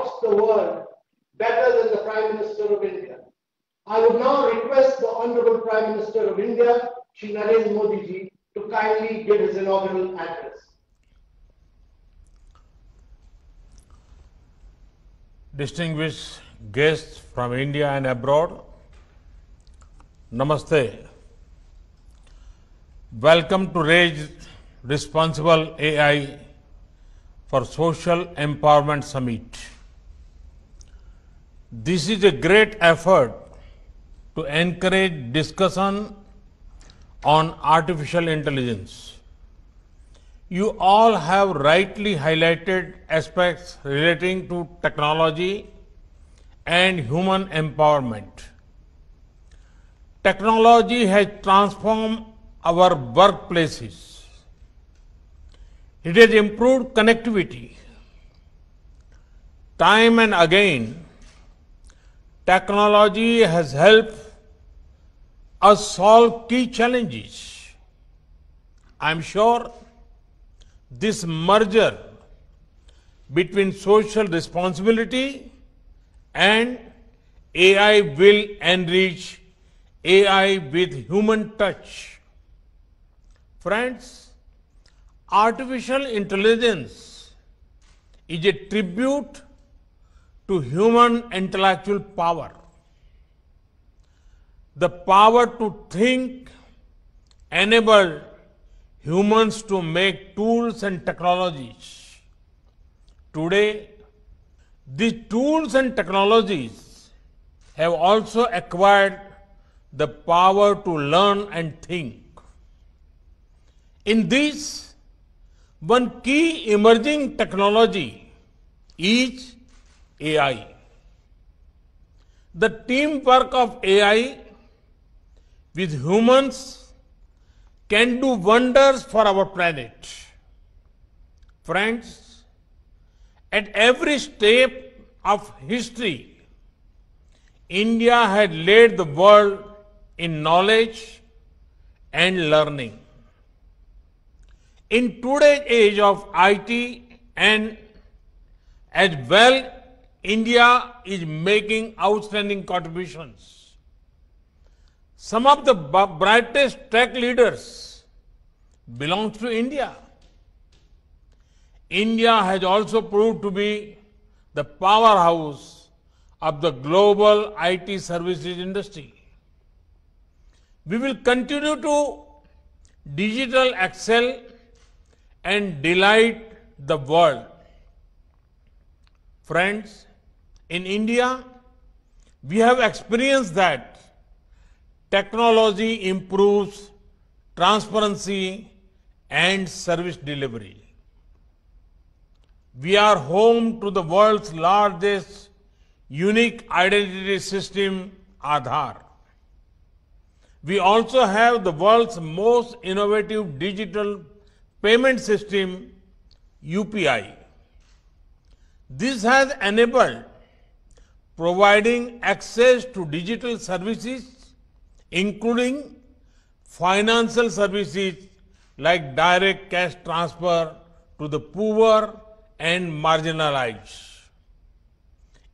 across the world better than the Prime Minister of India. I would now request the Honorable Prime Minister of India, Shri Narendra Modi ji, to kindly give his inaugural address. Distinguished guests from India and abroad, Namaste. Welcome to Raise Responsible AI for Social Empowerment Summit. This is a great effort to encourage discussion on artificial intelligence. You all have rightly highlighted aspects relating to technology and human empowerment. Technology has transformed our workplaces. It has improved connectivity. Time and again, technology has helped us solve key challenges. I'm sure this merger between social responsibility and AI will enrich AI with human touch. Friends, artificial intelligence is a tribute to human intellectual power, the power to think enabled humans to make tools and technologies. Today, these tools and technologies have also acquired the power to learn and think. In this, one key emerging technology is AI. The teamwork of AI with humans can do wonders for our planet. Friends, at every step of history, India had led the world in knowledge and learning. In today's age of IT and as well India is making outstanding contributions. Some of the brightest tech leaders belong to India. India has also proved to be the powerhouse of the global IT services industry. We will continue to digital excel and delight the world. Friends, in India, we have experienced that technology improves transparency and service delivery. We are home to the world's largest unique identity system, Aadhaar. We also have the world's most innovative digital payment system, UPI. This has enabled providing access to digital services, including financial services like direct cash transfer to the poor and marginalized.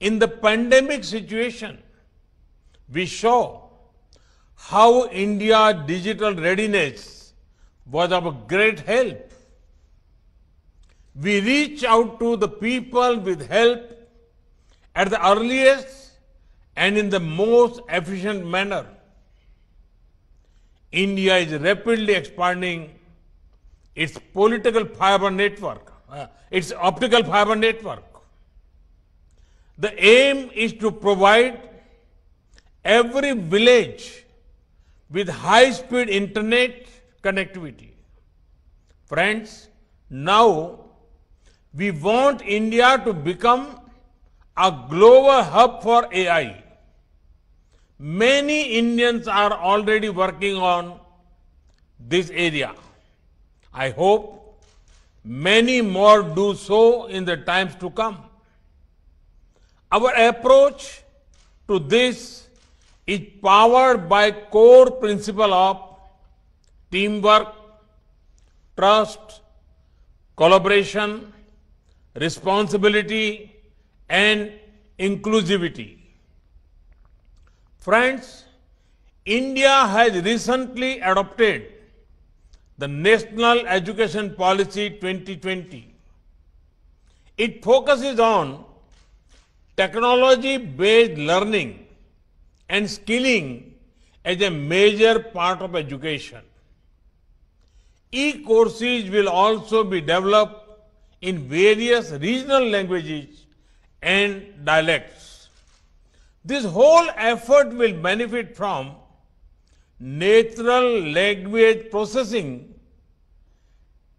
In the pandemic situation, we saw how India's digital readiness was of great help. We reached out to the people with help at the earliest and in the most efficient manner. India is rapidly expanding its political fiber network, uh, its optical fiber network. The aim is to provide every village with high speed internet connectivity. Friends, now we want India to become a global hub for AI. Many Indians are already working on this area. I hope many more do so in the times to come. Our approach to this is powered by core principle of teamwork, trust, collaboration, responsibility, and inclusivity. Friends, India has recently adopted the National Education Policy 2020. It focuses on technology-based learning and skilling as a major part of education. E-courses will also be developed in various regional languages and dialects. This whole effort will benefit from natural language processing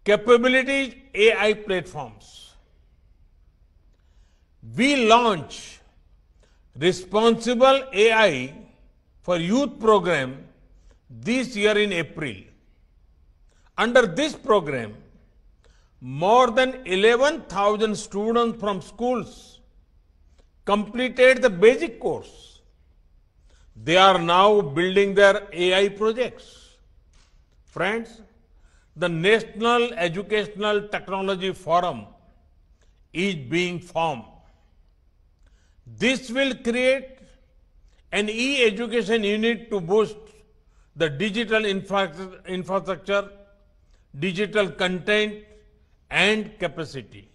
capabilities AI platforms. We launch responsible AI for youth program this year in April. Under this program, more than 11,000 students from schools completed the basic course. They are now building their AI projects. Friends, the National Educational Technology Forum is being formed. This will create an e-education unit to boost the digital infrastructure, digital content and capacity.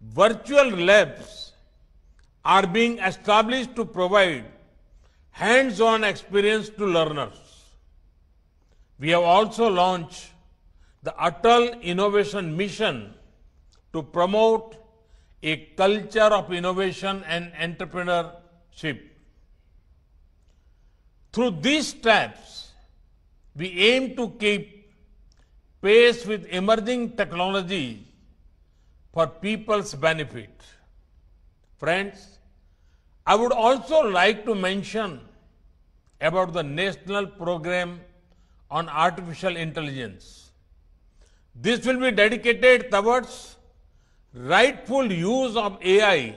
Virtual labs are being established to provide hands-on experience to learners. We have also launched the Atal Innovation Mission to promote a culture of innovation and entrepreneurship. Through these steps, we aim to keep pace with emerging technologies for people's benefit. Friends, I would also like to mention about the national program on artificial intelligence. This will be dedicated towards rightful use of AI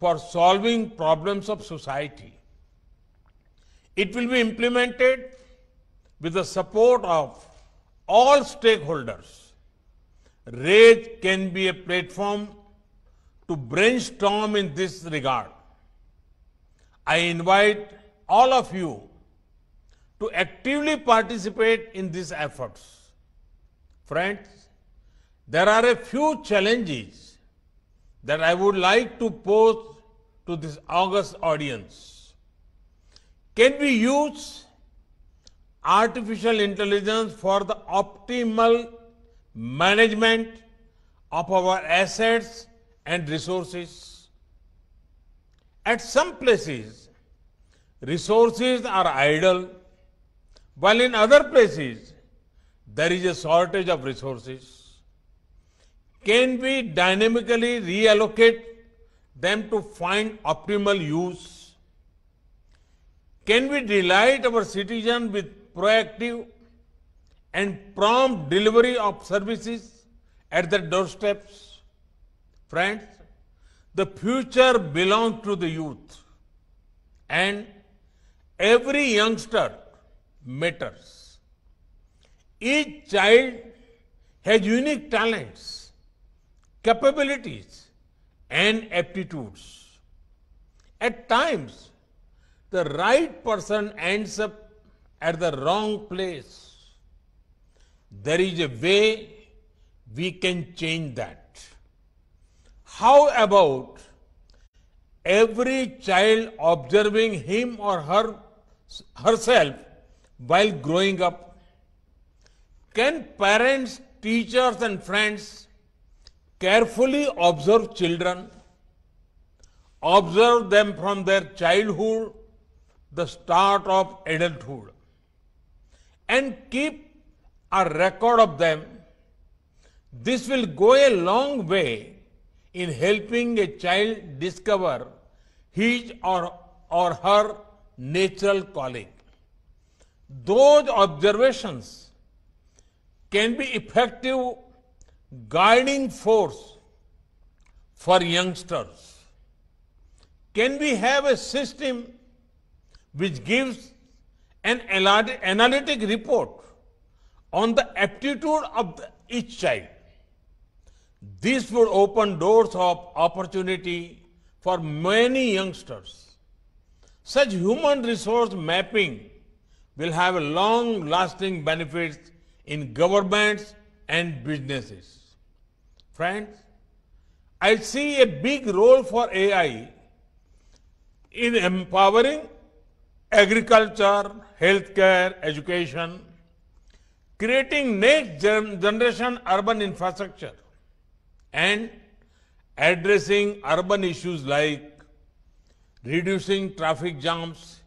for solving problems of society. It will be implemented with the support of all stakeholders. RAGE can be a platform to brainstorm in this regard. I invite all of you to actively participate in these efforts. Friends, there are a few challenges that I would like to pose to this august audience. Can we use artificial intelligence for the optimal management of our assets and resources. At some places, resources are idle, while in other places, there is a shortage of resources. Can we dynamically reallocate them to find optimal use? Can we delight our citizens with proactive and prompt delivery of services at their doorsteps? Friends, the future belongs to the youth and every youngster matters. Each child has unique talents, capabilities and aptitudes. At times, the right person ends up at the wrong place. There is a way we can change that. How about every child observing him or her herself while growing up? Can parents, teachers and friends carefully observe children, observe them from their childhood, the start of adulthood, and keep a record of them? This will go a long way in helping a child discover his or, or her natural calling. Those observations can be effective guiding force for youngsters. Can we have a system which gives an analytic report on the aptitude of each child? This would open doors of opportunity for many youngsters. Such human resource mapping will have long lasting benefits in governments and businesses. Friends, I see a big role for AI in empowering agriculture, healthcare, education, creating next generation urban infrastructure, and addressing urban issues like reducing traffic jams,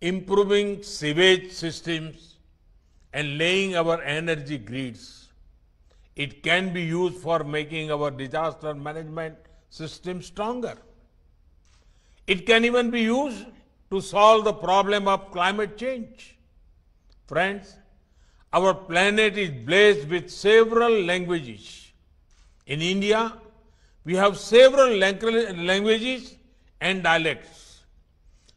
improving sewage systems, and laying our energy grids. It can be used for making our disaster management system stronger. It can even be used to solve the problem of climate change. Friends, our planet is blessed with several languages in India, we have several languages and dialects.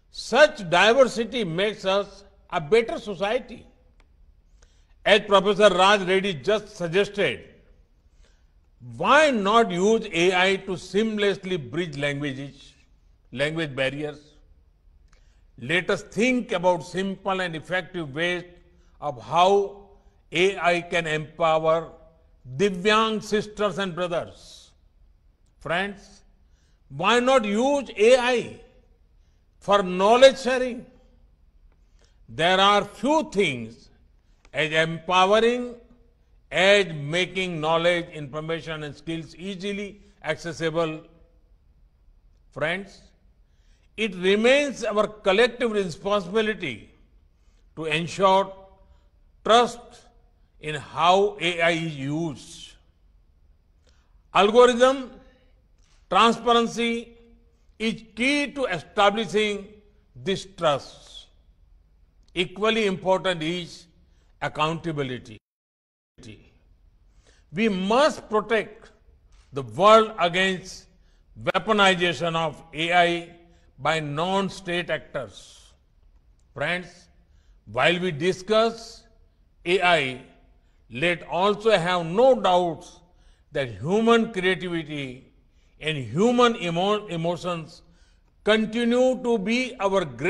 Such diversity makes us a better society. As Professor Raj Reddy just suggested, why not use AI to seamlessly bridge languages, language barriers? Let us think about simple and effective ways of how AI can empower Divyang sisters and brothers. Friends, why not use AI for knowledge sharing? There are few things as empowering as making knowledge, information and skills easily accessible. Friends, it remains our collective responsibility to ensure trust in how AI is used. Algorithm transparency is key to establishing this trust. Equally important is accountability. We must protect the world against weaponization of AI by non-state actors. Friends, while we discuss AI let also have no doubts that human creativity and human emo emotions continue to be our great